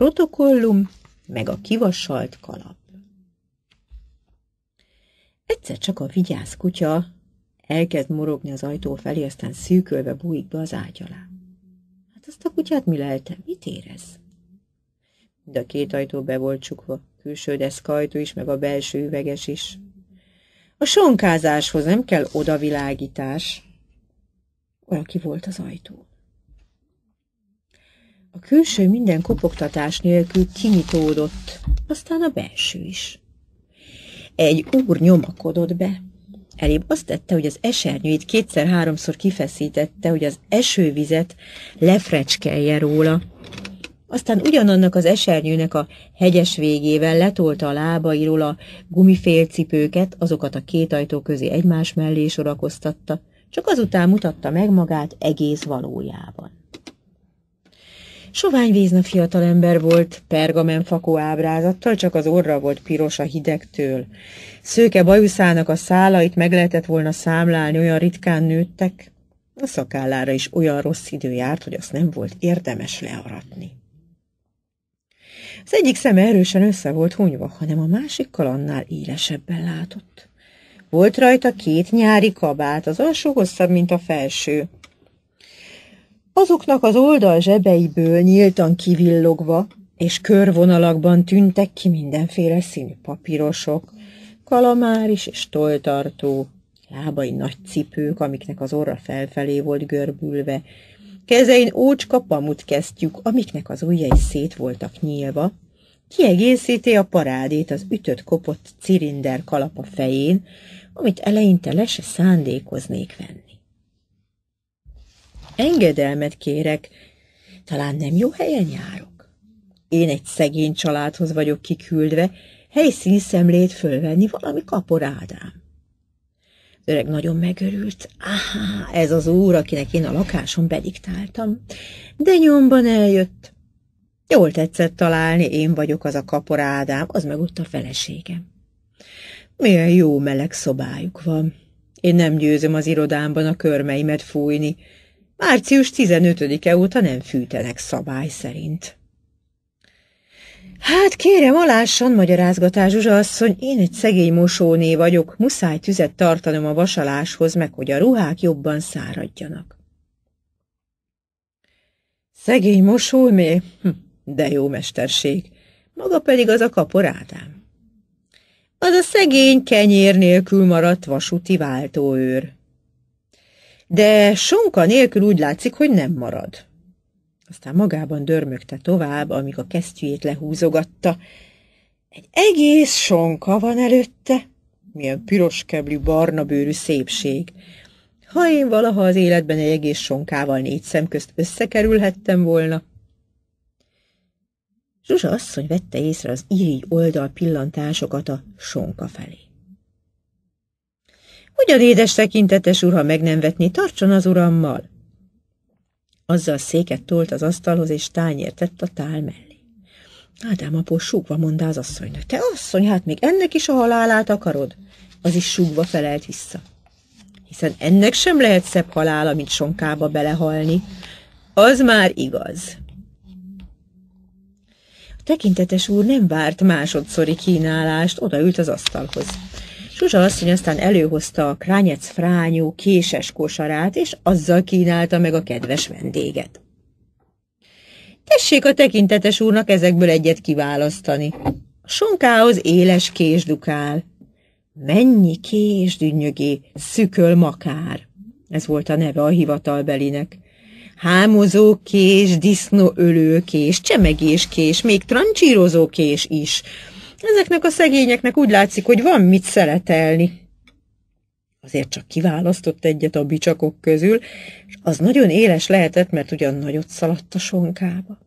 protokollum, meg a kivasalt kalap. Egyszer csak a vigyáz kutya elkezd morogni az ajtó felé, aztán szűkölve bújik be az ágy alá. Hát azt a kutyát mi lelte? Mit érez? De a két ajtó be volt csukva, külső deszkajtó is, meg a belső üveges is. A sonkázáshoz nem kell odavilágítás. Olyan ki volt az ajtó. A külső minden kopogtatás nélkül kinyitódott, aztán a belső is. Egy úr nyomakodott be. Elébb azt tette, hogy az esernyőit kétszer-háromszor kifeszítette, hogy az esővizet lefrecskelje róla. Aztán ugyanannak az esernyőnek a hegyes végével letolta a lábairól a gumifélcipőket, azokat a két ajtó közé egymás mellé sorakoztatta, csak azután mutatta meg magát egész valójában. Sovány vízna fiatalember volt, fakó ábrázattal, csak az orra volt piros a hidegtől. Szőke bajuszának a szálait meg lehetett volna számlálni, olyan ritkán nőttek. A szakállára is olyan rossz idő járt, hogy azt nem volt érdemes learatni. Az egyik szeme erősen össze volt hunyva, hanem a másikkal annál élesebben látott. Volt rajta két nyári kabát, az alsó hosszabb, mint a felső. Azoknak az oldal zsebeiből nyíltan kivillogva és körvonalakban tűntek ki mindenféle színű papírosok, kalamáris és toltartó, lábai nagy cipők, amiknek az orra felfelé volt görbülve, kezein ócska pamut kezdjük, amiknek az ujjai szét voltak nyílva, kiegészíti a parádét az ütött kopott cirinder kalapa fején, amit eleinte le se szándékoznék venni. Engedelmet kérek, talán nem jó helyen járok. Én egy szegény családhoz vagyok kiküldve, helyszínszemlét fölvenni valami kaporádám. Öreg nagyon megörült. Áhá, ez az úr, akinek én a lakáson bediktáltam. De nyomban eljött. Jól tetszett találni, én vagyok az a kaporádám, az meg ott a feleségem. Milyen jó meleg szobájuk van. Én nem győzöm az irodámban a körmeimet fújni. Március 15-e óta nem fűtenek szabály szerint. Hát kérem, alásson, magyarázgatá Zsuzsa asszony, én egy szegény mosóné vagyok, muszáj tüzet tartanom a vasaláshoz, meg hogy a ruhák jobban száradjanak. Szegény mosóné? Hm, de jó mesterség, maga pedig az a kaporádám. Az a szegény kenyér nélkül maradt vasúti váltóőr de sonka nélkül úgy látszik, hogy nem marad. Aztán magában dörmögte tovább, amíg a kesztyűjét lehúzogatta. Egy egész sonka van előtte. Milyen piros keblű, barna bőrű szépség. Ha én valaha az életben egy egész sonkával négy szem közt összekerülhettem volna. Zsuzsa asszony vette észre az irigy oldal pillantásokat a sonka felé. Hogyan édes tekintetes ha meg nem vetni, tartson az urammal! Azzal széket tolt az asztalhoz, és tányért tett a tál mellé. Ádám apó súgva mondta az asszonynak, te asszony, hát még ennek is a halálát akarod? Az is súgva felelt vissza. Hiszen ennek sem lehet szebb halála, mint sonkába belehalni. Az már igaz. A tekintetes úr nem várt másodszori kínálást, odaült az asztalhoz. Zsuzsa asszony aztán előhozta a krányec frányú késes kosarát, és azzal kínálta meg a kedves vendéget. Tessék a tekintetes úrnak ezekből egyet kiválasztani. A sonkához éles kés dukál. Mennyi kés dünnyögé, szüköl makár. Ez volt a neve a hivatalbelinek. Hámozó kés, ölő kés, csemegés kés, még trancsírozó kés is – Ezeknek a szegényeknek úgy látszik, hogy van mit szeretelni. Azért csak kiválasztott egyet a bicsakok közül, és az nagyon éles lehetett, mert ugyan nagyot szaladt a sonkába.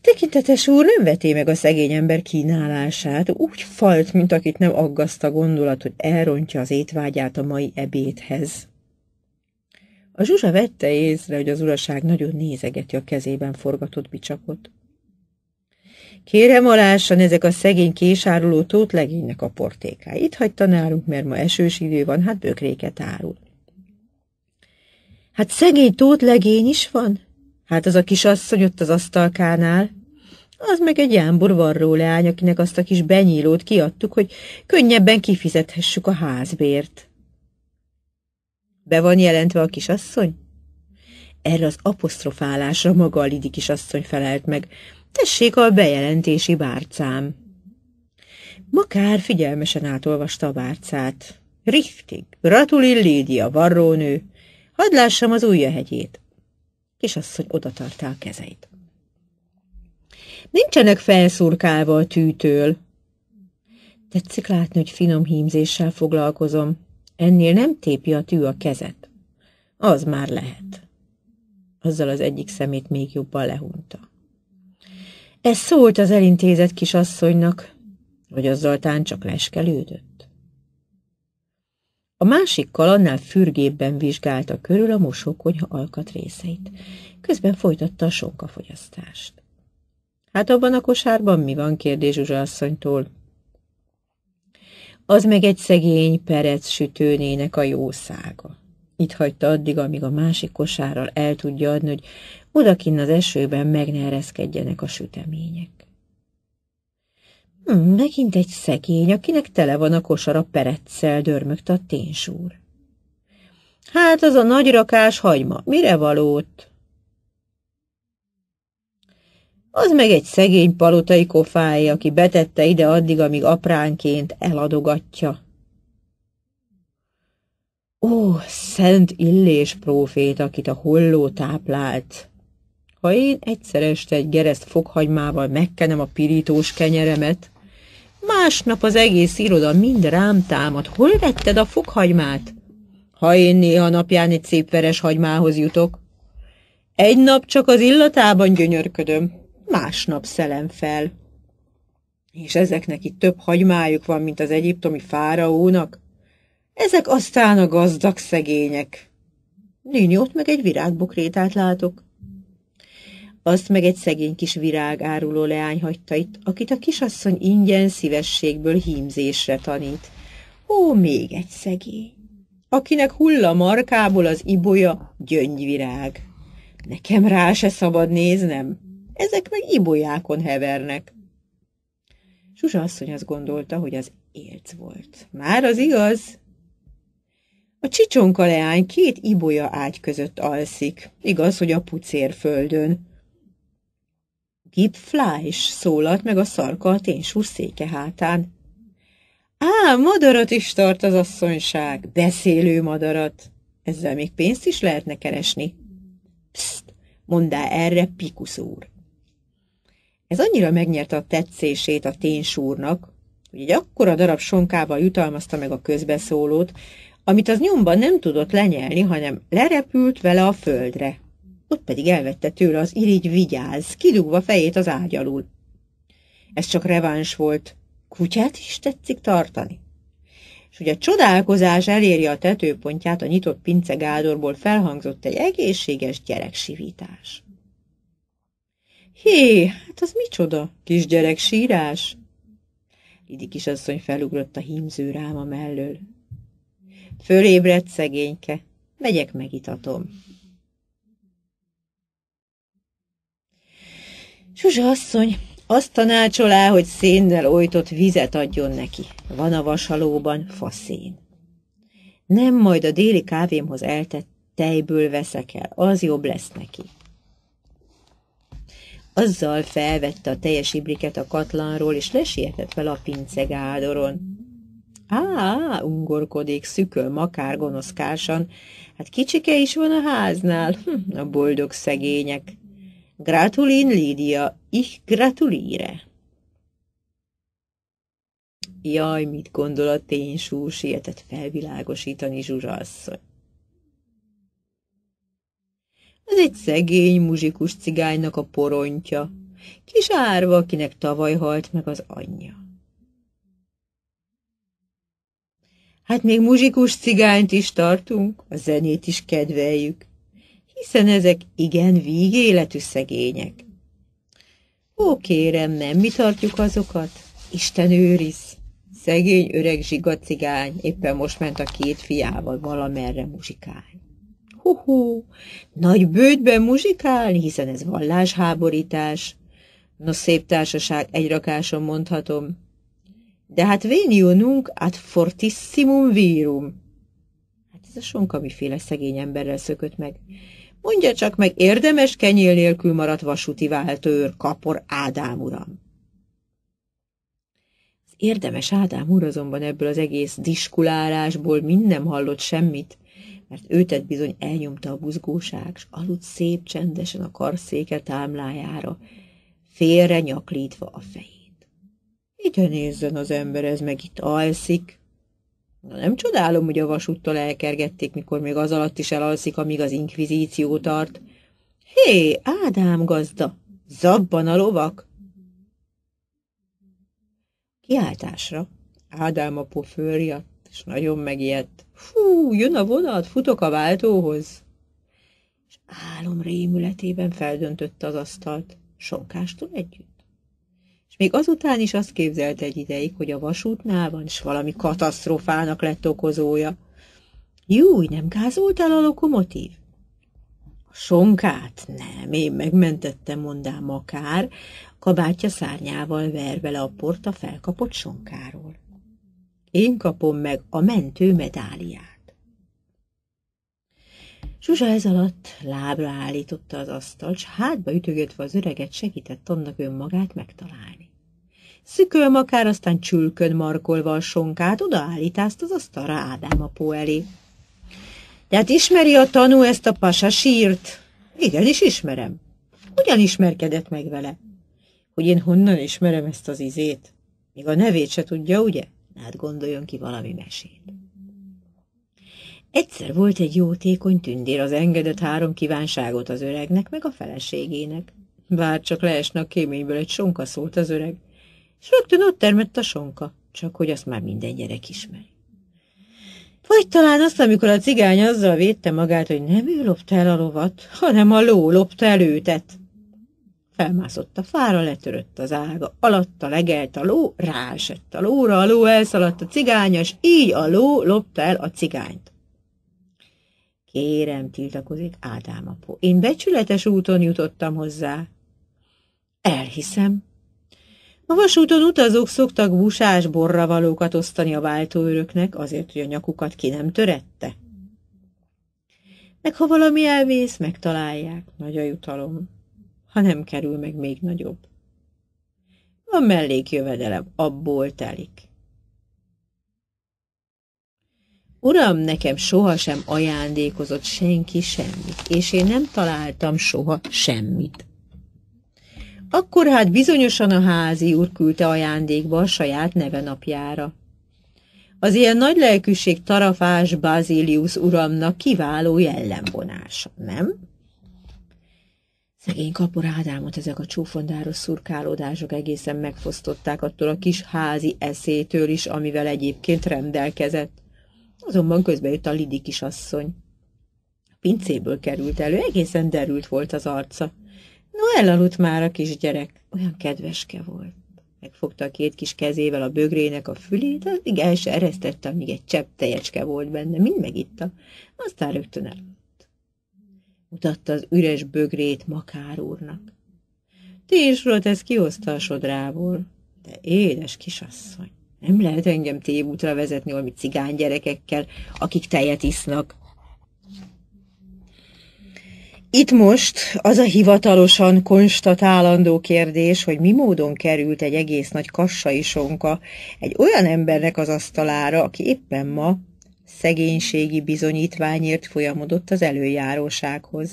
Tekintetes úr nem veté meg a szegény ember kínálását, úgy falt, mint akit nem aggaszt a gondolat, hogy elrontja az étvágyát a mai ebédhez. A zsuzsa vette észre, hogy az uraság nagyon nézegeti a kezében forgatott bicsakot. Kérem alássan ezek a szegény késáruló tótlegénynek a portéká. Itt hagyta nálunk, mert ma esős idő van, hát bökréket árul. Hát szegény tótlegény is van? Hát az a kisasszony ott az asztalkánál. Az meg egy jámbor varró leány, akinek azt a kis benyílót kiadtuk, hogy könnyebben kifizethessük a házbért. Be van jelentve a kisasszony? Erre az apostrofálásra maga a Lidi kisasszony felelt meg. Tessék a bejelentési bárcám. Makár figyelmesen átolvasta a bárcát. Riftig, gratulil Lídia, varrónő, hadd lássam az ujjahegyét. Kisasszony odatartá a kezeit. Nincsenek felszurkálva a tűtől. Tetszik látni, hogy finom hímzéssel foglalkozom. Ennél nem tépi a tű a kezet. Az már lehet. Azzal az egyik szemét még jobban lehunta. Ez szólt az elintézett kisasszonynak, hogy azzal tán csak leskelődött. A másikkal annál fürgébben vizsgálta körül a mosókonyha alkatrészeit, közben folytatta a sonkafogyasztást. Hát abban a kosárban mi van, kérdés Zsuzsa asszonytól. Az meg egy szegény perec sütőnének a jószága. Itt hagyta addig, amíg a másik kosárral el tudja adni, hogy odakinn az esőben megnereszkedjenek a sütemények. Hm, megint egy szegény, akinek tele van a kosara pereccel, dörmögte a ténsúr. Hát az a nagy rakás hagyma, mire valót? Az meg egy szegény palotai kofája, aki betette ide addig, amíg apránként eladogatja, Ó, szent illés prófét, akit a holló táplált! Ha én egyszer este egy gereszt fokhagymával megkenem a pirítós kenyeremet, másnap az egész iroda mind rám támad. Hol vetted a fokhagymát? Ha én néha napján egy szép veres hagymához jutok. Egy nap csak az illatában gyönyörködöm, másnap szelem fel. És ezeknek itt több hagymájuk van, mint az egyiptomi fáraónak? Ezek aztán a gazdag szegények. ott meg egy virágbokrétát látok. Azt meg egy szegény kis virág áruló leány hagyta itt, akit a kisasszony ingyen szívességből hímzésre tanít. Ó, még egy szegény, akinek hulla markából az ibolya gyöngyvirág. Nekem rá se szabad néznem, ezek meg ibolyákon hevernek. Zsuzsa asszony azt gondolta, hogy az élc volt. Már az igaz, a csicsonka leány két ibolya ágy között alszik, igaz, hogy a pucér földön. Gip Fleisch szólalt meg a szarka a ténsúr széke hátán. Á, madarat is tart az asszonyság, beszélő madarat. Ezzel még pénzt is lehetne keresni. Pszt, mondá erre Pikusz úr. Ez annyira megnyerte a tetszését a ténsúrnak, hogy egy akkora darab sonkával jutalmazta meg a közbeszólót, amit az nyomban nem tudott lenyelni, hanem lerepült vele a földre. Ott pedig elvette tőle az irigy vigyáz, kidugva fejét az ágy alul. Ez csak reváns volt. Kutyát is tetszik tartani. És hogy a csodálkozás eléri a tetőpontját, a nyitott pince gádorból felhangzott egy egészséges gyereksivítás. Hé, hát az micsoda, kisgyerek sírás? Lidi kisasszony felugrott a hímző ráma mellől. Fölébredt szegényke. Megyek, megitatom. Zsuzsa asszony azt tanácsolá, hogy szénnel ojtott vizet adjon neki. Van a vasalóban faszén. Nem majd a déli kávémhoz eltett tejből veszek el, az jobb lesz neki. Azzal felvette a teljes ibriket a katlanról, és lesietett fel a pincegáldoron. Á, ungorkodik, szüköl, makár, gonoszkásan. Hát kicsike is van a háznál, hm, a boldog szegények. Gratulin, Lídia, ich gratulíre. Jaj, mit gondol a ténysú, sietett felvilágosítani Zsuzsa asszony. Ez egy szegény muzsikus cigánynak a porontja, kis árva, akinek tavaly halt meg az anyja. Hát még muzsikus cigányt is tartunk, a zenét is kedveljük, hiszen ezek igen vígéletű szegények. Ó, kérem, nem mi tartjuk azokat? Isten őriz! Szegény öreg zsiga cigány éppen most ment a két fiával valamerre muzsikálni. Hú, nagy bődben muzsikálni, hiszen ez vallásháborítás. No, szép társaság, egy rakáson mondhatom, de hát vénió nunc ad fortissimum virum. Hát ez a sonka miféle szegény emberrel szökött meg. Mondja csak meg, érdemes kenyél nélkül maradt vasúti váltőr kapor Ádám uram. Az érdemes Ádám úr azonban ebből az egész diskulálásból mind nem hallott semmit, mert őtet bizony elnyomta a buzgóság, s aludt szép csendesen a karszéke támlájára, félre nyaklítva a fejét. Igen, nézzen az ember, ez meg itt alszik. Na nem csodálom, hogy a vasúttal elkergették, mikor még az alatt is elalszik, amíg az inkvizíció tart. Hé, Ádám gazda, zabban a lovak! Kiáltásra Ádám a pofőrja, és nagyon megijedt. Fú, jön a vonat, futok a váltóhoz. És álom rémületében feldöntötte az asztalt, sonkástól együtt. Még azután is azt képzelte egy ideig, hogy a vasútnál van, s valami katasztrofának lett okozója. Júj, nem gázolt el a lokomotív? A sonkát? Nem, én megmentettem, mondá Makár, kabátja szárnyával verve a port a felkapott sonkáról. Én kapom meg a mentő medáliát. Zsuzsa ez alatt lábra állította az asztalt, s hátba ütögetve az öreget segített annak önmagát megtalálni. Szüköm akár aztán csülkön markolva a sonkát, odaállítást az asztalra Ádám apó elé. De hát ismeri a tanú ezt a pasa sírt? is ismerem. Ugyan ismerkedett meg vele? Hogy én honnan ismerem ezt az izét? Még a nevét se tudja, ugye? Hát gondoljon ki valami mesét. Egyszer volt egy jótékony tündér, az engedett három kívánságot az öregnek, meg a feleségének. Bár csak leesne a kéményből egy sonka szólt az öreg és rögtön ott termett a sonka, csak hogy azt már minden gyerek ismeri. Vagy talán azt, amikor a cigány azzal védte magát, hogy nem ő lopta el a lovat, hanem a ló lopta el őtet. Felmászott a fára, letörött az ága, alatta legelt a ló, ráesett a lóra, a ló elszaladt a és így a ló lopta el a cigányt. Kérem, tiltakozik Ádám apó, én becsületes úton jutottam hozzá. Elhiszem, a vasúton utazók szoktak busás borravalókat osztani a váltóőröknek, azért, hogy a nyakukat ki nem törette. Meg ha valami elvész, megtalálják, nagy a jutalom. Ha nem kerül, meg még nagyobb. A mellékjövedelem abból telik. Uram, nekem sohasem ajándékozott senki semmit, és én nem találtam soha semmit. Akkor hát bizonyosan a házi úr küldte ajándékba a saját napjára. Az ilyen nagy lelkűség tarafás Bazilius uramnak kiváló jellemvonása, nem? Szegény kapor Ádámot ezek a csúfondáros szurkálódások egészen megfosztották attól a kis házi eszétől is, amivel egyébként rendelkezett. Azonban közben jött a Lidi kisasszony. A pincéből került elő, egészen derült volt az arca. No, elaludt már a kisgyerek. Olyan kedveske volt. Megfogta a két kis kezével a bögrének a fülét, addig el se eresztette, amíg egy csepp tejecske volt benne, mind megitta, aztán rögtön elaludt. Mutatta az üres bögrét Makár úrnak. volt ez kihozta a sodrából, de édes kisasszony, nem lehet engem tévútra vezetni valami cigány gyerekekkel, akik tejet isznak. Itt most az a hivatalosan konstatálandó kérdés, hogy mi módon került egy egész nagy kassai sonka egy olyan embernek az asztalára, aki éppen ma szegénységi bizonyítványért folyamodott az előjárósághoz.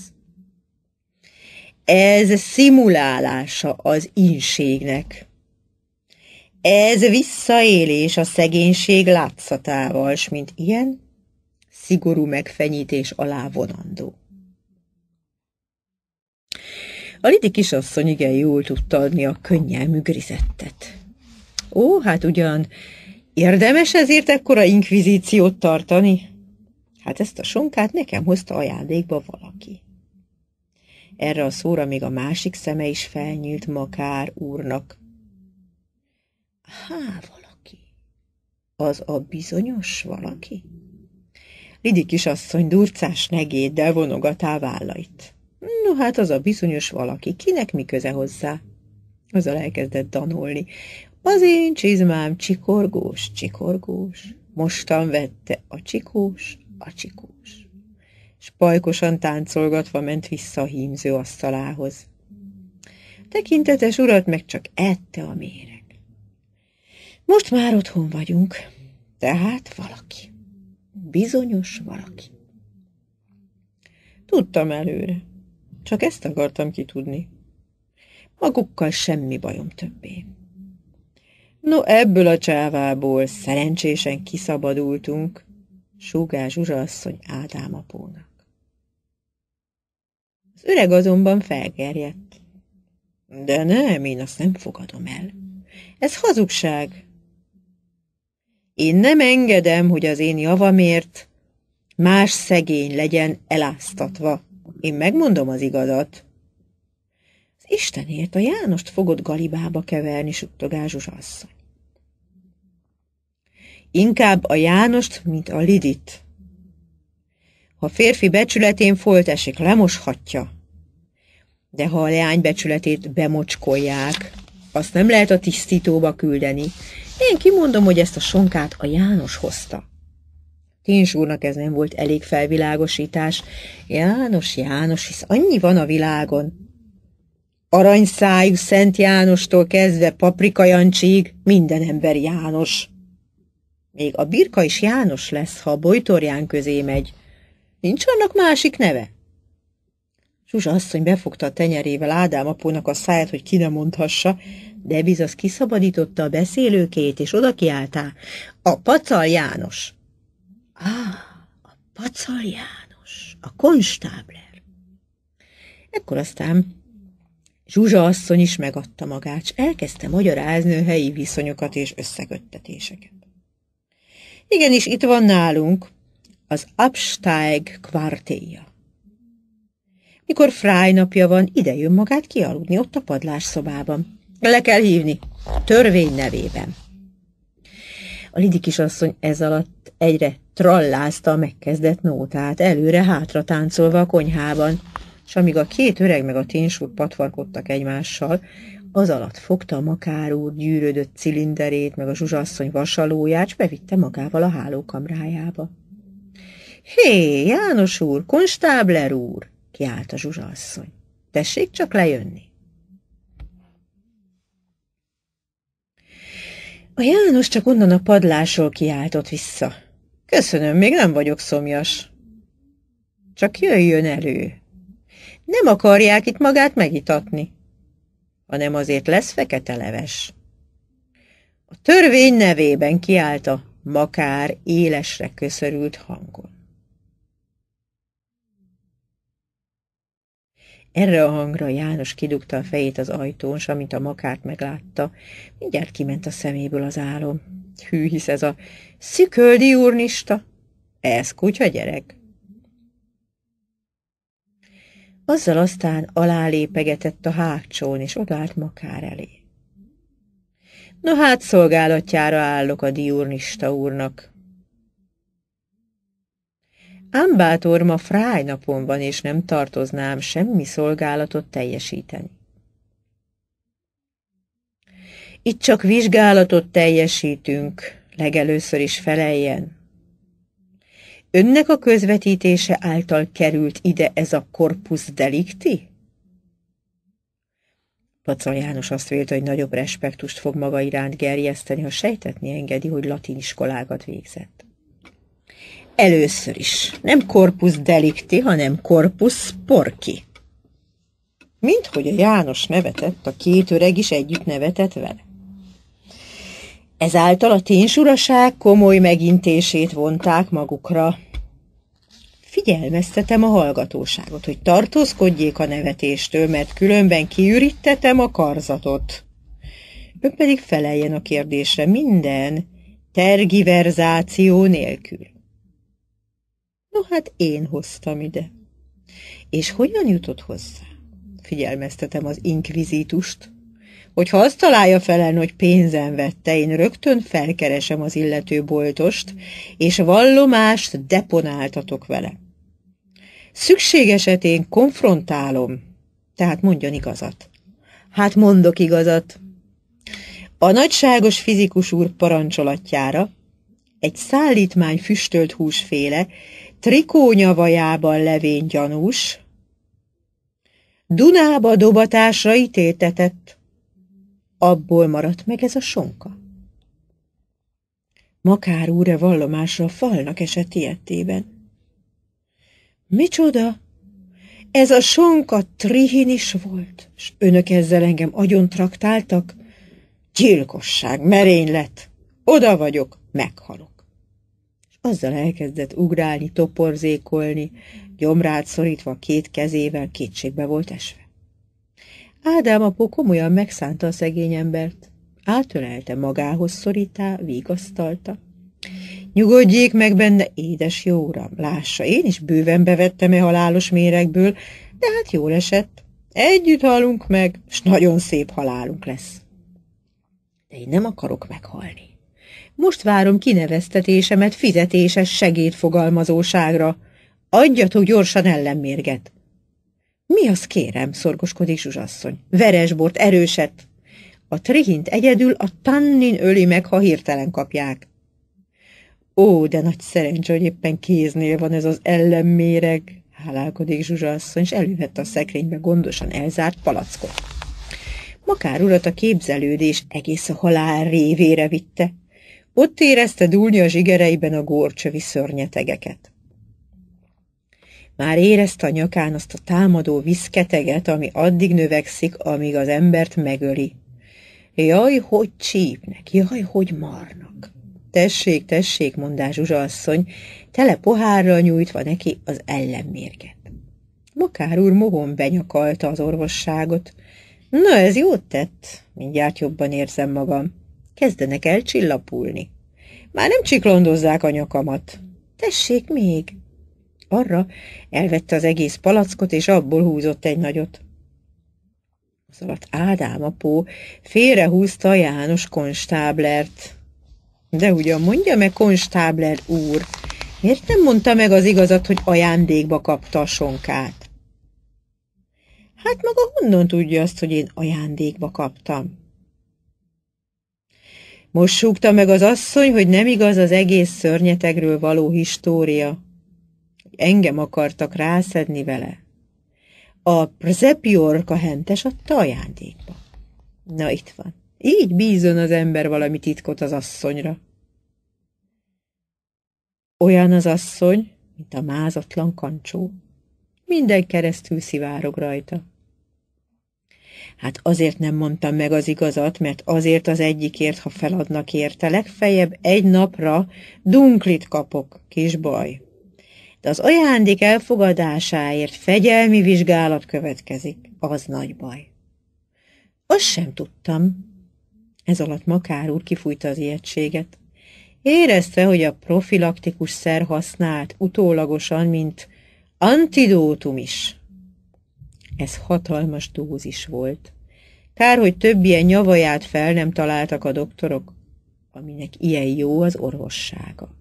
Ez szimulálása az inségnek. Ez visszaélés a szegénység látszatával, s mint ilyen, szigorú megfenyítés alá vonandó. A Lidi kisasszony igen jól tudta adni a könnyelmű grizettet. Ó, hát ugyan, érdemes ezért ekkora inkvizíciót tartani? Hát ezt a sonkát nekem hozta ajándékba valaki. Erre a szóra még a másik szeme is felnyílt Makár úrnak. Há, valaki. Az a bizonyos valaki? Lidi kisasszony durcás negéddel vonogatá vállait. No hát az a bizonyos valaki, kinek mi köze hozzá? Azzal elkezdett danolni. Az én csizmám csikorgós, csikorgós, mostan vette a csikós, a csikós. Spajkosan táncolgatva ment vissza a hímző asztalához. Tekintetes urat meg csak ette a méreg. Most már otthon vagyunk, tehát valaki. Bizonyos valaki. Tudtam előre. Csak ezt akartam kitudni. Magukkal semmi bajom többé. No, ebből a csávából szerencsésen kiszabadultunk, súgás Zsuzsa asszony Ádám apónak. Az öreg azonban felgerjedt. De nem, én azt nem fogadom el. Ez hazugság. Én nem engedem, hogy az én javamért más szegény legyen eláztatva. Én megmondom az igazat. Az Istenért a Jánost fogod galibába keverni, suttogá asszony. Inkább a Jánost, mint a Lidit. Ha férfi becsületén folt esik, lemoshatja. De ha a leány becsületét bemocskolják, azt nem lehet a tisztítóba küldeni. Én kimondom, hogy ezt a sonkát a János hozta. Kincs úrnak ez nem volt elég felvilágosítás. János, János, hisz annyi van a világon. Aranyszájú Szent Jánostól kezdve Jancsig, minden ember János. Még a birka is János lesz, ha a bojtorján közé megy. Nincs annak másik neve? Zsuzsa asszony befogta a tenyerével Ádám apónak a száját, hogy ki ne mondhassa, de bizaz kiszabadította a beszélőkét, és oda kiáltá. A pacal János! Á, a Pacal János, a konstábler. Ekkor aztán Zsuzsa asszony is megadta magát, és elkezdte magyarázni a helyi viszonyokat és összeköttetéseket. Igenis, itt van nálunk az Absteig kvartéja. Mikor fráj napja van, ide jön magát kialudni ott a padlás szobában. Le kell hívni, törvény nevében. A Lidi kisasszony ez alatt egyre trallázta a megkezdett nótát, előre-hátra táncolva a konyhában, és amíg a két öreg meg a ténsúr patvarkodtak egymással, az alatt fogta a makár úr gyűrödött cilinderét, meg a zsuzsasszony vasalóját, és bevitte magával a hálókamrájába. Hé, János úr, konstábler úr! kiállt a zsuzsasszony. Tessék csak lejönni! A János csak onnan a padlásról kiáltott vissza. Köszönöm, még nem vagyok szomjas. Csak jöjjön elő. Nem akarják itt magát megitatni, hanem azért lesz fekete leves. A törvény nevében a Makár élesre köszörült hangon. Erre a hangra János kidugta a fejét az ajtón, s amint a makárt meglátta, mindjárt kiment a szeméből az álom. Hű, hisz ez a sziköldi urnista. Ez kutya gyerek. Azzal aztán lépegetett a hátsón, és odállt Makár elé. Na hát szolgálatjára állok a diurnista úrnak. Ámbátor ma frájnapon van, és nem tartoznám semmi szolgálatot teljesíteni. Itt csak vizsgálatot teljesítünk, legelőször is feleljen. Önnek a közvetítése által került ide ez a korpus delikti? Pacal János azt vélt, hogy nagyobb respektust fog maga iránt gerjeszteni, ha sejtetni engedi, hogy latin iskolákat végzett. Először is, nem korpus delikti, hanem korpus porki. Mint hogy a János nevetett, a két öreg is együtt nevetett vele. Ezáltal a ténysuraság komoly megintését vonták magukra. Figyelmeztetem a hallgatóságot, hogy tartózkodjék a nevetéstől, mert különben kiürítetem a karzatot. Ön pedig feleljen a kérdésre minden tergiverzáció nélkül. No hát én hoztam ide. És hogyan jutott hozzá? Figyelmeztetem az inkvizítust ha azt találja felen, hogy pénzen vette, én rögtön felkeresem az illető boltost, és vallomást deponáltatok vele. Szükség esetén konfrontálom, tehát mondjon igazat. Hát mondok igazat. A nagyságos fizikus úr parancsolatjára egy szállítmány füstölt húsféle, trikónyavajában levén gyanús, Dunába dobatásra ítéltetett abból maradt meg ez a sonka. Makár úr vallomásra a falnak esett ilyettében. Micsoda? Ez a sonka trihin is volt, és önök ezzel engem agyon traktáltak? Gyilkosság, merénylet! Oda vagyok, meghalok. És azzal elkezdett ugrálni, toporzékolni, gyomrát szorítva két kezével kétségbe volt esve. Ádám apó komolyan megszánta a szegény embert. Átölelte magához szorítá, vigasztalta. Nyugodjék meg benne, édes jó uram, lássa, én is bőven bevettem e halálos méregből, de hát jól esett. Együtt halunk meg, s nagyon szép halálunk lesz. De én nem akarok meghalni. Most várom kineveztetésemet fizetéses segédfogalmazóságra. Adjatok gyorsan ellenmérget. Mi az, kérem? szorgoskodik zsuzsasszony. Veresbort, erőset! A trihint egyedül a tannin öli meg, ha hirtelen kapják. Ó, de nagy szerencsé, hogy éppen kéznél van ez az ellenméreg, hálálkodik zsuzsasszony, és elővette a szekrénybe gondosan elzárt palackot. Makár urat a képzelődés egész a halál révére vitte. Ott érezte dúlni a zsigereiben a górcsövi szörnyetegeket. Már érezte a nyakán azt a támadó viszketeget, ami addig növekszik, amíg az embert megöli. Jaj, hogy csípnek, jaj, hogy marnak. Tessék, tessék, mondás Zsuzsa asszony, tele pohárra nyújtva neki az ellenmérget. Makár úr mohon benyakalta az orvosságot. Na, ez jót tett, mindjárt jobban érzem magam. Kezdenek el csillapulni. Már nem csiklondozzák a nyakamat. Tessék még, arra, elvette az egész palackot, és abból húzott egy nagyot. Az alatt szóval Ádám apó félrehúzta János konstáblert. De ugyan mondja meg, konstábler úr, miért nem mondta meg az igazat, hogy ajándékba kapta a sonkát? Hát maga honnan tudja azt, hogy én ajándékba kaptam? Most súgta meg az asszony, hogy nem igaz az egész szörnyetegről való história engem akartak rászedni vele. A prezepiorka hentes adta ajándékba. Na itt van. Így bízon az ember valami titkot az asszonyra. Olyan az asszony, mint a mázatlan kancsó. Minden keresztül szivárog rajta. Hát azért nem mondtam meg az igazat, mert azért az egyikért, ha feladnak érte, legfeljebb egy napra dunklit kapok, kis baj az ajándék elfogadásáért fegyelmi vizsgálat következik, az nagy baj. Azt sem tudtam. Ez alatt Makár úr kifújta az ijegységet. Érezte, hogy a profilaktikus szer használt utólagosan, mint antidótum is. Ez hatalmas dózis volt. Kár, hogy több ilyen nyavaját fel nem találtak a doktorok, aminek ilyen jó az orvossága.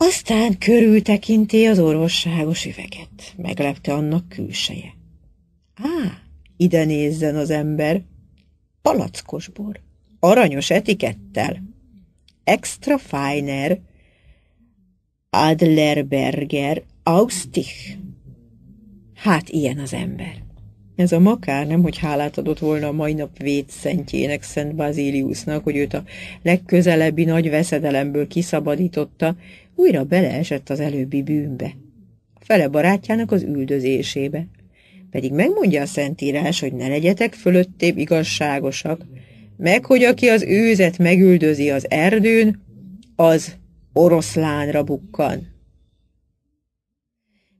Aztán körültekinté az orvosságos üveget. Meglepte annak külseje. Á, ide nézzen az ember. Palackos bor. Aranyos etikettel. Extra feiner. Adlerberger Austich. Hát ilyen az ember. Ez a makár nem, hogy hálát adott volna a mai nap védszentjének, Szent Bazíliusnak, hogy őt a legközelebbi nagy veszedelemből kiszabadította, újra beleesett az előbbi bűnbe, a fele barátjának az üldözésébe. Pedig megmondja a Szentírás, hogy ne legyetek fölöttébb igazságosak, meg hogy aki az őzet megüldözi az erdőn, az oroszlánra bukkan.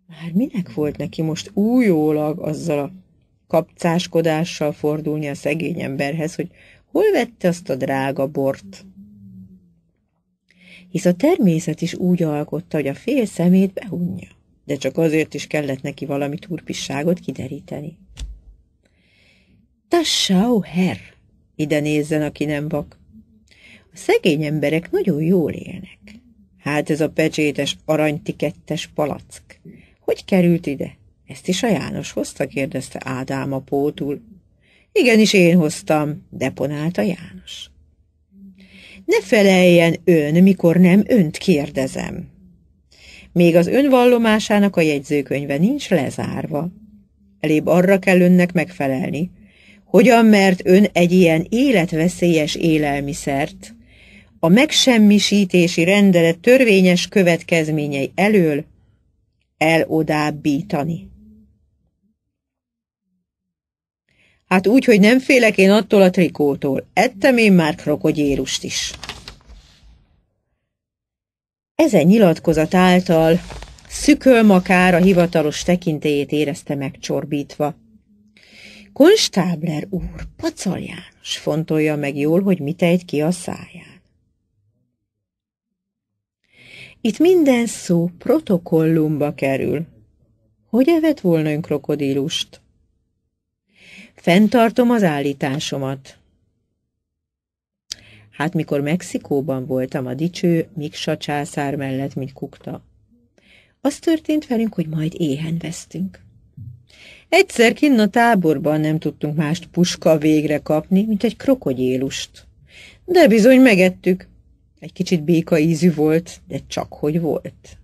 Már minek volt neki most újólag azzal a kapcáskodással fordulni a szegény emberhez, hogy hol vette azt a drága bort? hisz a természet is úgy alkotta, hogy a fél szemét behunja. De csak azért is kellett neki valami turpisságot kideríteni. Tassau herr, ide nézzen, aki nem vak. A szegény emberek nagyon jól élnek. Hát ez a pecsétes, aranytikettes palack. Hogy került ide? Ezt is a János hozta, kérdezte Ádám a pótul. Igenis én hoztam, deponálta János. Ne feleljen ön, mikor nem önt kérdezem. Még az önvallomásának a jegyzőkönyve nincs lezárva. Elébb arra kell önnek megfelelni, hogyan mert ön egy ilyen életveszélyes élelmiszert a megsemmisítési rendelet törvényes következményei elől elodábbítani. Hát úgy, hogy nem félek én attól a trikótól. Ettem én már krokodyérust is. Ezen nyilatkozat által szükölmakár a hivatalos tekintélyét érezte megcsorbítva. Konstábler úr, pacal János, fontolja meg jól, hogy mit ejt ki a száján. Itt minden szó protokollumba kerül. Hogy evett volna ön krokodilust? Fentartom az állításomat. Hát mikor Mexikóban voltam, a dicső Miksa császár mellett, mint kukta. Az történt velünk, hogy majd éhen vesztünk. Egyszer kinn a táborban nem tudtunk mást puska végre kapni, mint egy krokodélust. De bizony megettük. Egy kicsit béka ízű volt, de csak hogy volt.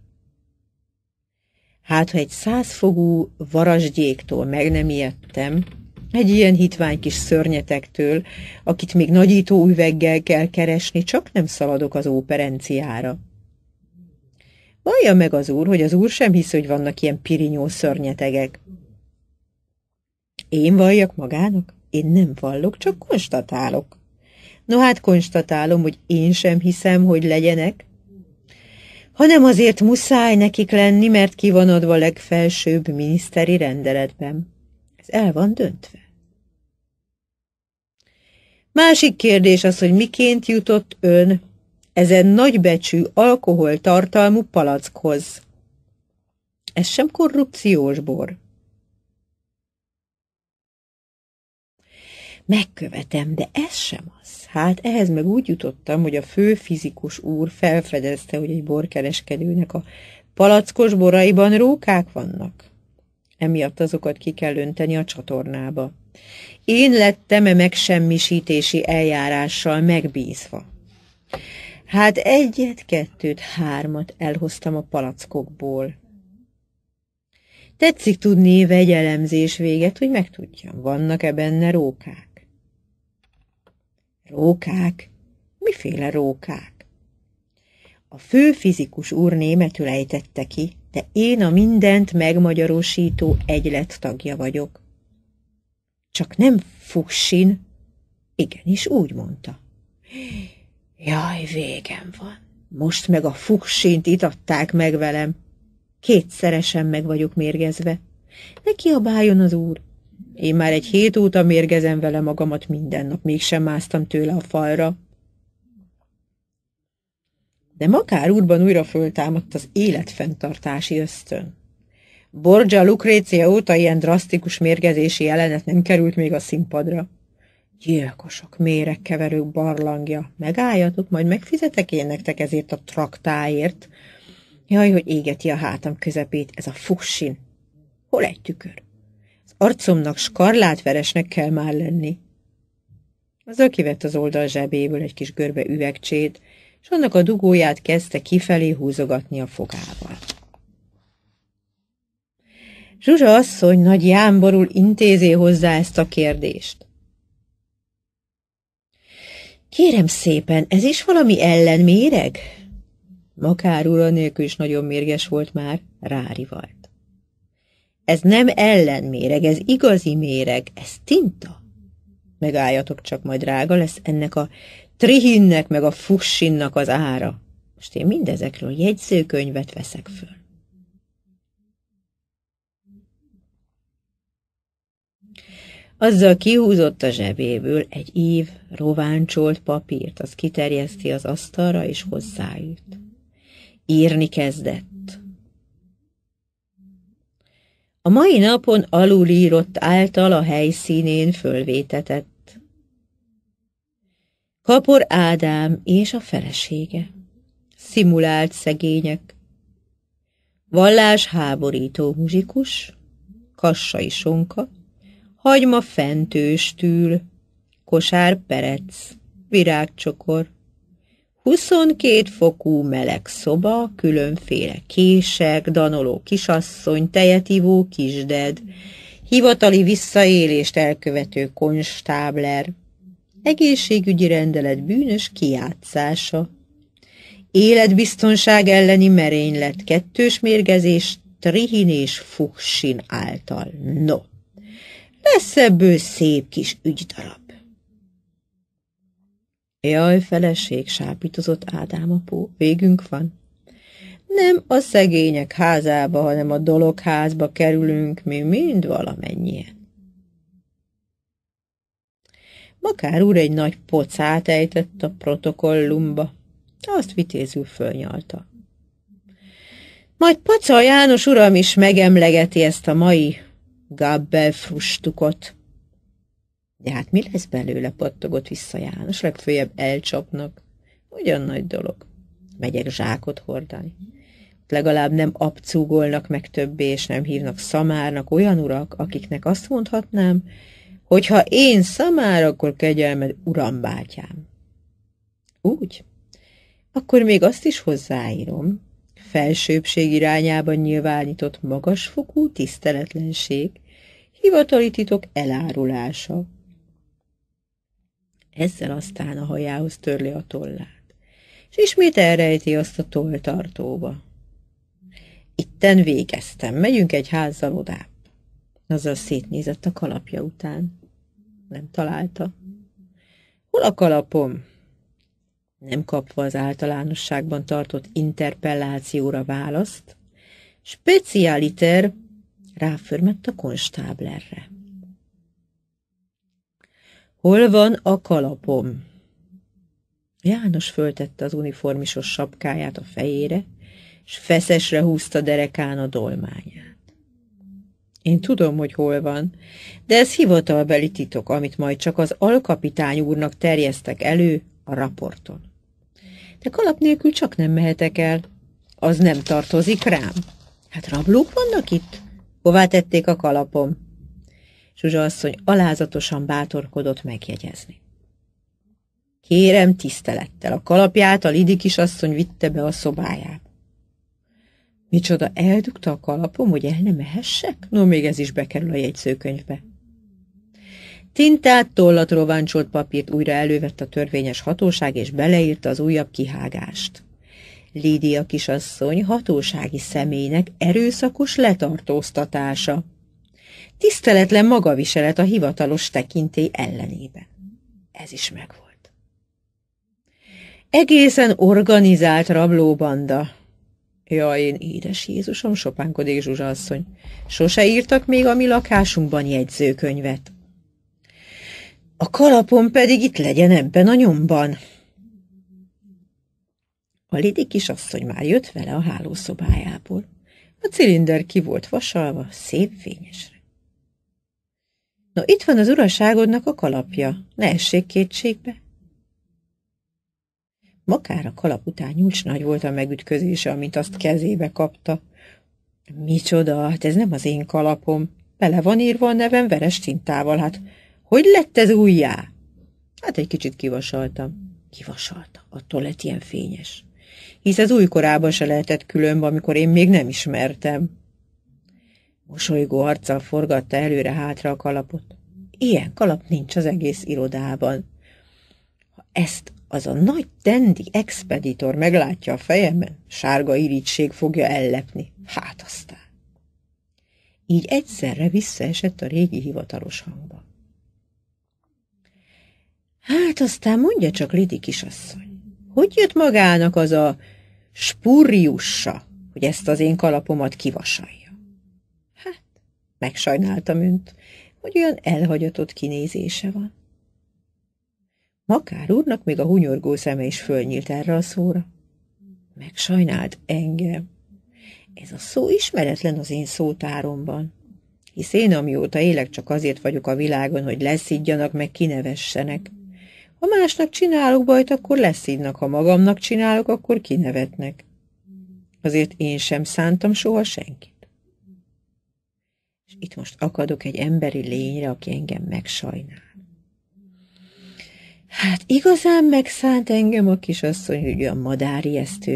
Hát, ha egy százfogú varasgyéktól meg nem ijedtem, egy ilyen hitvány kis szörnyetektől, akit még nagyító üveggel kell keresni, csak nem szaladok az óperenciára. Vallja meg az úr, hogy az úr sem hisz, hogy vannak ilyen pirinyó szörnyetegek. Én valljak magának? Én nem vallok, csak konstatálok. No hát konstatálom, hogy én sem hiszem, hogy legyenek, hanem azért muszáj nekik lenni, mert ki van adva legfelsőbb miniszteri rendeletben. Ez el van döntve. Másik kérdés az, hogy miként jutott ön ezen nagybecsű alkoholtartalmú palackhoz. Ez sem korrupciós bor. Megkövetem, de ez sem az. Hát ehhez meg úgy jutottam, hogy a fő fizikus úr felfedezte, hogy egy borkereskedőnek a palackos boraiban rókák vannak. Emiatt azokat ki kell önteni a csatornába. Én lettem e megsemmisítési eljárással megbízva. Hát egyet, kettőt, hármat elhoztam a palackokból. Tetszik tudni elemzés véget, hogy megtudjam, vannak-e benne rókák. Rókák? Miféle rókák? A fő fizikus úr németül ejtette ki, de én a mindent megmagyarosító egylet tagja vagyok. Csak nem fussin. Igenis, úgy mondta. Jaj, végem van. Most meg a fuksint itatták meg velem. Kétszeresen meg vagyok mérgezve. Ne kiabáljon az úr. Én már egy hét óta mérgezem vele magamat minden nap, mégsem másztam tőle a falra. De Makár úrban újra föltámadt az életfenntartási ösztön. Borgia Lucrécia óta ilyen drasztikus mérgezési jelenet nem került még a színpadra. Gyilkosok, méregkeverők barlangja. Megálljatok, majd megfizetek én nektek ezért a traktáért. Jaj, hogy égeti a hátam közepét ez a fussin. Hol egy tükör? Az arcomnak skarlátveresnek kell már lenni. Az kivett az oldal zsebéből egy kis görbe üvegcsét, és annak a dugóját kezdte kifelé húzogatni a fogával. Zsuzsa asszony nagy jámborul intézi hozzá ezt a kérdést. Kérem szépen, ez is valami ellenméreg? Makár ura nélkül is nagyon mérges volt már, rárivalt. Ez nem ellenméreg, ez igazi méreg, ez tinta. Megálljatok csak, majd drága lesz ennek a trihinnek meg a fussinnak az ára. Most én mindezekről jegyzőkönyvet veszek föl. Azzal kihúzott a zsebéből egy ív rováncsolt papírt, az kiterjeszti az asztalra, és hozzájut. Írni kezdett. A mai napon alulírott által a helyszínén fölvétetett. Kapor Ádám és a felesége. Szimulált szegények. Vallás háborító muzsikus, kassai sonka, hagyma fentőstül, kosár perec, virágcsokor. 22 fokú meleg szoba, különféle kések, danoló kisasszony, tejetívó kisded, hivatali visszaélést elkövető konstábler, egészségügyi rendelet bűnös kiátszása, életbiztonság elleni merénylet, kettős mérgezés, trihin és fuksin által. No! Lesz ebből szép kis ügydarab. Jaj, feleség, sápítozott Ádám apó, végünk van. Nem a szegények házába, hanem a dologházba kerülünk mi mind valamennyien. Makár úr egy nagy pocát ejtett a protokollumba. Azt vitézül fölnyalta. Majd Paca János uram is megemlegeti ezt a mai Gabbel frustukot. De hát mi lesz belőle, pattogott vissza János, legfőjebb elcsapnak. Ugyan nagy dolog. Megyek zsákot hordani. Legalább nem abcúgolnak meg többé, és nem hívnak szamárnak olyan urak, akiknek azt mondhatnám, hogy ha én szamár, akkor kegyelmed uram bátyám. Úgy? Akkor még azt is hozzáírom. Felsőbség irányában nyilvánított magasfokú tiszteletlenség, hivatali titok elárulása. Ezzel aztán a hajához törli a tollát, és ismét elrejti azt a tolltartóba. Itten végeztem, megyünk egy házzal odább. Azzal szétnézett a kalapja után. Nem találta. Hol a kalapom? Nem kapva az általánosságban tartott interpellációra választ, specialiter ráförmett a konstáblerre. Hol van a kalapom? János föltette az uniformisos sapkáját a fejére, és feszesre húzta derekán a dolmányát. Én tudom, hogy hol van, de ez hivatalbeli titok, amit majd csak az alkapitány úrnak terjesztek elő a raporton. De kalap nélkül csak nem mehetek el. Az nem tartozik rám. Hát rablók vannak itt? Hová tették a kalapom? Zsuzsa asszony alázatosan bátorkodott megjegyezni. Kérem tisztelettel, a kalapját a Lidi kisasszony vitte be a szobájába. Micsoda, eldugta a kalapom, hogy el nem mehessek? No, még ez is bekerül a jegyzőkönyvbe. Tintát, tollat, rovancsolt papírt újra elővett a törvényes hatóság, és beleírta az újabb kihágást. Lídia kisasszony hatósági személynek erőszakos letartóztatása. Tiszteletlen magaviselet a hivatalos tekintély ellenében. Ez is megvolt. Egészen organizált rablóbanda. Ja, én édes Jézusom, sopánkodik Zsuzsa asszony. Sose írtak még a mi lakásunkban jegyzőkönyvet. A kalapom pedig itt legyen ebben a nyomban. A Lidi kisasszony már jött vele a hálószobájából. A cilinder ki volt vasalva, szép fényesre. No, itt van az uraságodnak a kalapja, ne essék kétségbe. a kalap után nyúlcs nagy volt a megütközése, amint azt kezébe kapta. Micsoda, hát ez nem az én kalapom. Bele van írva a nevem veres tintával, hát hogy lett ez újjá? Hát egy kicsit kivasaltam. Kivasalta, attól lett ilyen fényes hisz az újkorában se lehetett különb, amikor én még nem ismertem. Mosolygó arccal forgatta előre-hátra a kalapot. Ilyen kalap nincs az egész irodában. Ha ezt az a nagy tendi expeditor meglátja a fejemen, sárga irítség fogja ellepni. Hát aztán. Így egyszerre visszaesett a régi hivatalos hangba. Hát aztán mondja csak Lidi kisasszony. Hogy jött magának az a spurriussa, hogy ezt az én kalapomat kivasalja? Hát, megsajnáltam önt, hogy olyan elhagyatott kinézése van. Makár úrnak még a hunyorgó szeme is fölnyílt erre a szóra. Megsajnált engem. Ez a szó ismeretlen az én szótáromban, hisz én amióta élek csak azért vagyok a világon, hogy leszidjanak, meg kinevessenek. Ha másnak csinálok bajt, akkor leszínnak, ha magamnak csinálok, akkor kinevetnek. Azért én sem szántam soha senkit. És itt most akadok egy emberi lényre, aki engem megsajnál. Hát igazán megszánt engem a kisasszony, hogy a madár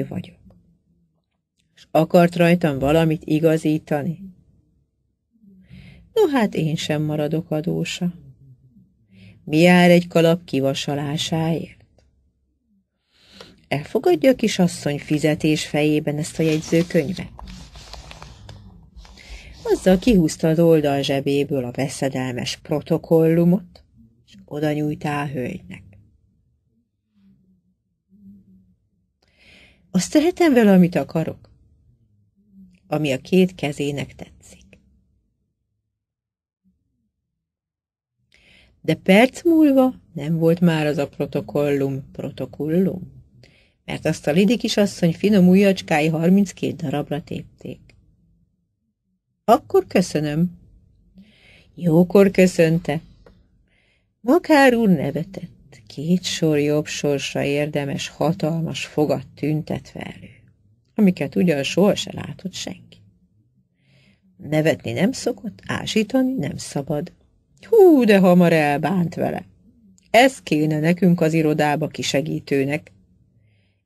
vagyok. És akart rajtam valamit igazítani? No hát én sem maradok adósa. Mi jár egy kalap kivasalásáért? Elfogadja a kisasszony fizetés fejében ezt a jegyzőkönyvet? Azzal kihúzta az oldal zsebéből a veszedelmes protokollumot, és oda nyújtá a hölgynek. Azt tehetem vele, amit akarok? Ami a két kezének tett. de perc múlva nem volt már az a protokollum protokollum, mert azt a Lidi kisasszony finom ujjacskái 32 darabra tépték. Akkor köszönöm. Jókor köszönte. Makár úr nevetett, két sor jobb sorsa érdemes, hatalmas fogat tüntetve elő, amiket ugyan soha se látott senki. Nevetni nem szokott, ásítani nem szabad. Hú, de hamar elbánt vele. Ez kéne nekünk az irodába kisegítőnek.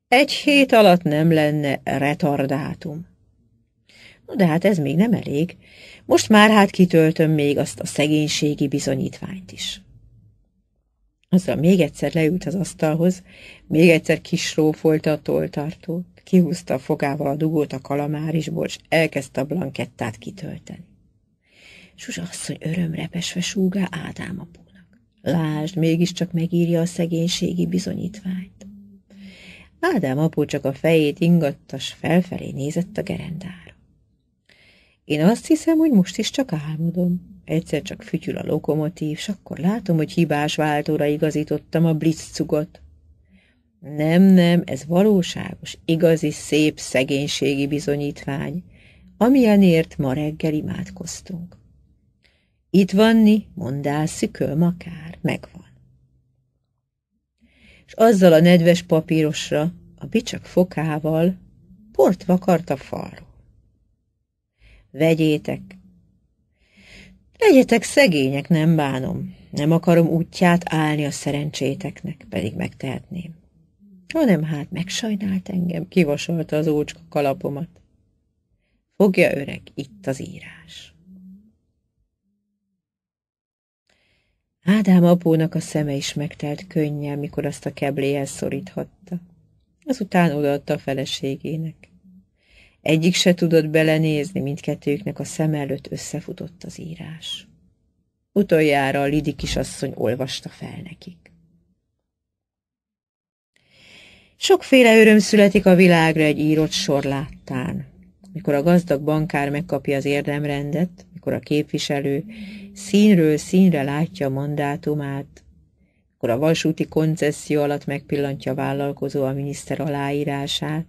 Egy hét alatt nem lenne retardátum. No, de hát ez még nem elég. Most már hát kitöltöm még azt a szegénységi bizonyítványt is. Azzal még egyszer leült az asztalhoz, még egyszer kisrófolta a toltartót, kihúzta a fogával a dugót a kalamárisból, és elkezdte a blankettát kitölteni. Zsuzsa asszony örömrepesve súgá Ádám apunak. Lásd, mégiscsak megírja a szegénységi bizonyítványt. Ádám apu csak a fejét ingattas, felfelé nézett a gerendára. Én azt hiszem, hogy most is csak álmodom. Egyszer csak fütyül a lokomotív, és akkor látom, hogy hibás váltóra igazítottam a blitzcugot. Nem, nem, ez valóságos, igazi, szép, szegénységi bizonyítvány, amilyenért ma reggel imádkoztunk. Itt vanni, mondál, szüköl makár, megvan. És azzal a nedves papírosra, a bicsak fokával, port vakart a falról. Vegyétek! Legyetek szegények, nem bánom. Nem akarom útját állni a szerencséteknek, pedig megtehetném. Hanem hát megsajnált engem, kivasolta az ócska kalapomat. Fogja öreg, itt az írás. Ádám apónak a szeme is megtelt könnyel, mikor azt a kebléhez szoríthatta. Azután odaadta a feleségének. Egyik se tudott belenézni, mindkettőknek a szem előtt összefutott az írás. Utoljára a Lidi kisasszony olvasta fel nekik. Sokféle öröm születik a világra egy írott sor láttán mikor a gazdag bankár megkapja az érdemrendet, mikor a képviselő színről színre látja a mandátumát, mikor a vasúti koncesszió alatt megpillantja a vállalkozó a miniszter aláírását.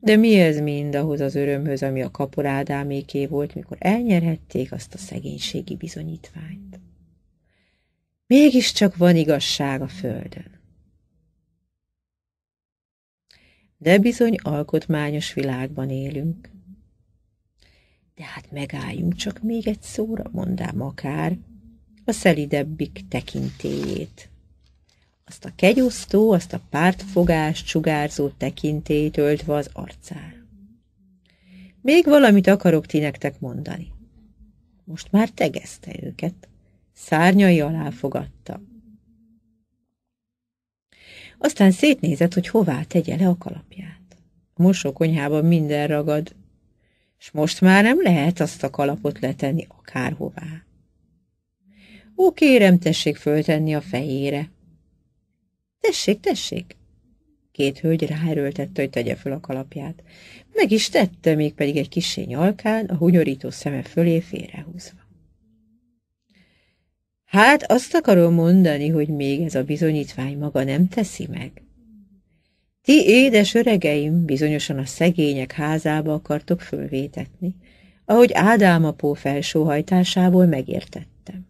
De mi ez mind ahhoz az örömhöz, ami a kaporádáméké volt, mikor elnyerhették azt a szegénységi bizonyítványt? Mégiscsak van igazság a földön. de bizony alkotmányos világban élünk. De hát megálljunk csak még egy szóra, mondám akár, a szelidebbik tekintélyét. Azt a kegyosztó, azt a pártfogás, csugárzó tekintélyt öltve az arcára. Még valamit akarok ti nektek mondani. Most már tegezte őket, szárnyai alá fogadta aztán szétnézett, hogy hová tegye le a kalapját. A mosókonyhában minden ragad, és most már nem lehet azt a kalapot letenni akárhová. Ó, kérem, tessék föltenni a fejére. Tessék, tessék! Két hölgy ráerőltette, hogy tegye föl a kalapját. Meg is tette, mégpedig egy kisé nyalkán, a hunyorító szeme fölé félrehúzva. Hát azt akarom mondani, hogy még ez a bizonyítvány maga nem teszi meg. Ti, édes öregeim, bizonyosan a szegények házába akartok fölvétetni, ahogy Ádám apó felsóhajtásából megértettem.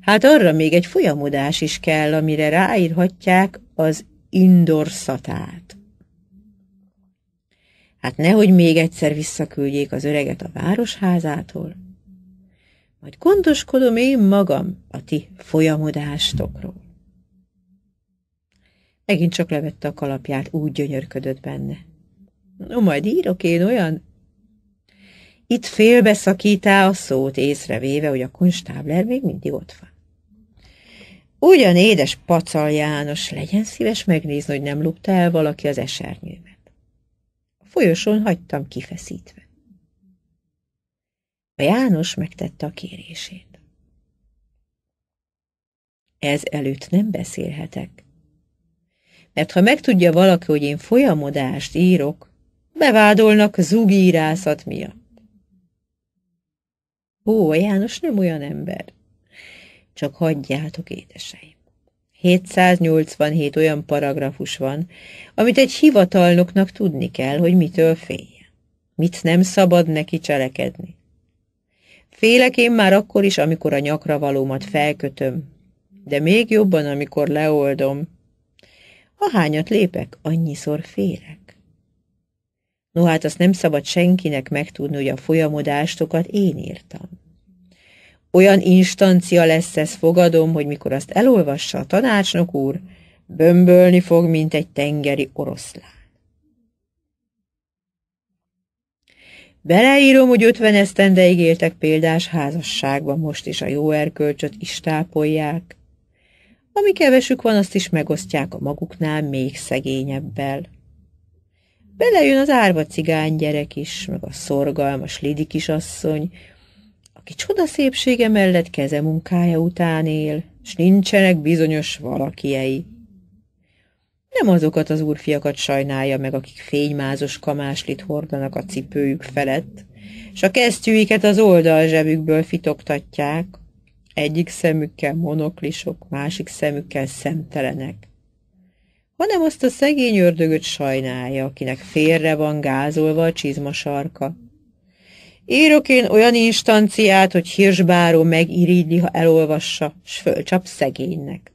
Hát arra még egy folyamodás is kell, amire ráírhatják az indorszatát. Hát nehogy még egyszer visszaküldjék az öreget a városházától, majd gondoskodom én magam a ti folyamodástokról. Megint csak levette a kalapját, úgy gyönyörködött benne. No, majd írok én olyan... Itt félbeszakítá a szót, észrevéve, hogy a konstábler még mindig ott van. Ugyan édes pacal János, legyen szíves megnézni, hogy nem lopta el valaki az esernyőmet. A folyosón hagytam kifeszítve. A János megtette a kérését. Ez előtt nem beszélhetek. Mert ha megtudja valaki, hogy én folyamodást írok, bevádolnak zugírászat miatt. Ó, János nem olyan ember. Csak hagyjátok, édeseim. 787 olyan paragrafus van, amit egy hivatalnoknak tudni kell, hogy mitől féljen. Mit nem szabad neki cselekedni. Félek én már akkor is, amikor a nyakra valómat felkötöm, de még jobban, amikor leoldom. Ahányat lépek, annyiszor félek. No hát azt nem szabad senkinek megtudni, hogy a folyamodástokat én írtam. Olyan instancia lesz ez, fogadom, hogy mikor azt elolvassa a tanácsnok úr, bömbölni fog, mint egy tengeri oroszlán. Beleírom, hogy ötven esztendeig éltek példás házasságban, most is a jó erkölcsöt is tápolják. Ami kevesük van, azt is megosztják a maguknál még szegényebbel. Belejön az árva cigány gyerek is, meg a szorgalmas Lidi kisasszony, aki csoda szépsége mellett kezemunkája után él, s nincsenek bizonyos valakiei nem azokat az úrfiakat sajnálja meg, akik fénymázos kamáslit hordanak a cipőjük felett, és a kesztyűiket az oldal zsebükből fitoktatják, egyik szemükkel monoklisok, másik szemükkel szemtelenek, hanem azt a szegény ördögöt sajnálja, akinek félre van gázolva a csizma sarka. Írok én olyan instanciát, hogy hirsbáró megirigyli, ha elolvassa, s fölcsap szegénynek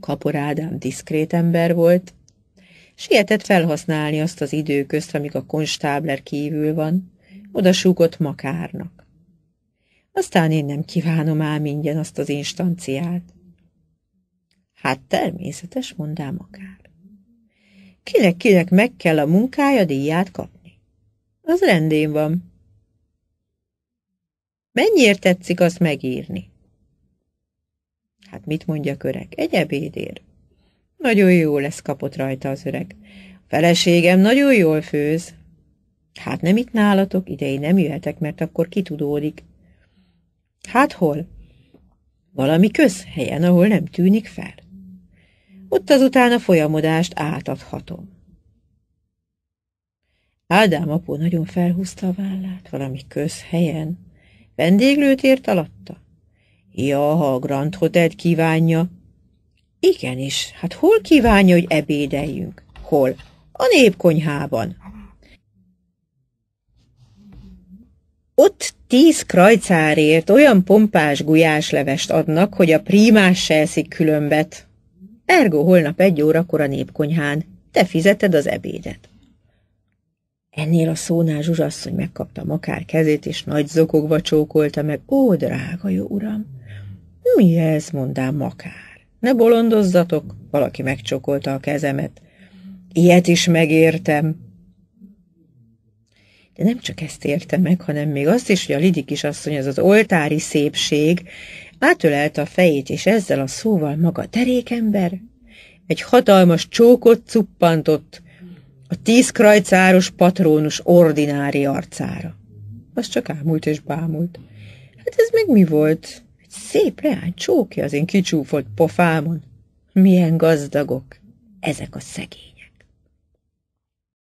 kaporádám diszkrét ember volt. Sietett felhasználni azt az időközt, amíg a konstábler kívül van, oda súgott makárnak. Aztán én nem kívánom ám ingyen azt az instanciát. Hát természetes, mondám makár. Kinek-kinek meg kell a munkája díját kapni. Az rendén van. Mennyiért tetszik azt megírni? Hát mit mondja öreg? Egy ebédér. Nagyon jó lesz kapott rajta az öreg. A feleségem nagyon jól főz. Hát nem itt nálatok, idei nem jöhetek, mert akkor kitudódik. Hát hol? Valami közhelyen, ahol nem tűnik fel. Ott azután a folyamodást átadhatom. Ádám apó nagyon felhúzta a vállát valami közhelyen. Vendéglőt ért alatta. Ja, ha a Grand Hotel kívánja. Igenis, hát hol kívánja, hogy ebédeljünk? Hol? A népkonyhában. Ott tíz krajcárért olyan pompás gulyáslevest adnak, hogy a prímás se eszik különbet. Ergo holnap egy órakor a népkonyhán. Te fizeted az ebédet. Ennél a szónál zsuzsasszony megkapta makár kezét, és nagy zokogva csókolta meg. Ó, drága jó uram! Mi ez, mondám, makár? Ne bolondozzatok! Valaki megcsókolta a kezemet. Ilyet is megértem! De nem csak ezt érte meg, hanem még azt is, hogy a Lidi kisasszony, az az oltári szépség, átölelte a fejét, és ezzel a szóval maga terékember egy hatalmas csókot cuppantott, a tíz krajcáros patrónus ordinári arcára. Az csak ámult és bámult. Hát ez meg mi volt? Egy szép leány csókja az én kicsúfolt pofámon. Milyen gazdagok ezek a szegény.